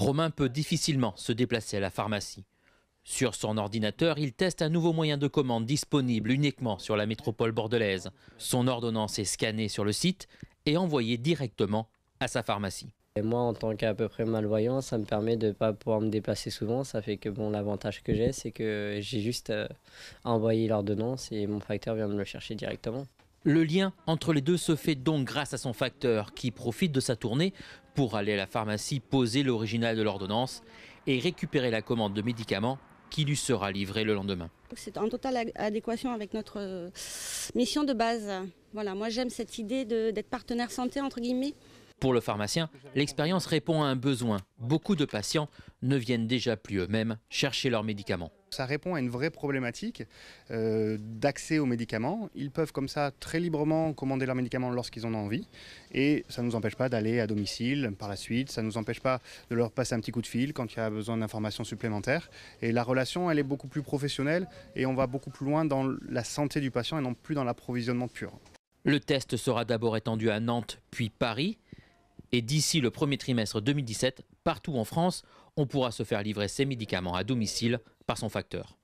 Romain peut difficilement se déplacer à la pharmacie. Sur son ordinateur, il teste un nouveau moyen de commande disponible uniquement sur la métropole bordelaise. Son ordonnance est scannée sur le site et envoyée directement à sa pharmacie. moi, en tant qu'à peu près malvoyant, ça me permet de ne pas pouvoir me déplacer souvent. Ça fait que bon, l'avantage que j'ai, c'est que j'ai juste à euh, envoyer l'ordonnance et mon facteur vient me le chercher directement. Le lien entre les deux se fait donc grâce à son facteur qui profite de sa tournée pour aller à la pharmacie poser l'original de l'ordonnance et récupérer la commande de médicaments qui lui sera livrée le lendemain. C'est en totale adéquation avec notre euh, mission de base. Voilà, moi j'aime cette idée d'être partenaire santé entre guillemets. Pour le pharmacien, l'expérience répond à un besoin. Beaucoup de patients ne viennent déjà plus eux-mêmes chercher leurs médicaments. Ça répond à une vraie problématique euh, d'accès aux médicaments. Ils peuvent comme ça très librement commander leurs médicaments lorsqu'ils en ont envie. Et ça ne nous empêche pas d'aller à domicile par la suite. Ça ne nous empêche pas de leur passer un petit coup de fil quand il y a besoin d'informations supplémentaires. Et la relation, elle est beaucoup plus professionnelle et on va beaucoup plus loin dans la santé du patient et non plus dans l'approvisionnement pur. Le test sera d'abord étendu à Nantes puis Paris. Et d'ici le premier trimestre 2017, partout en France, on pourra se faire livrer ses médicaments à domicile par son facteur.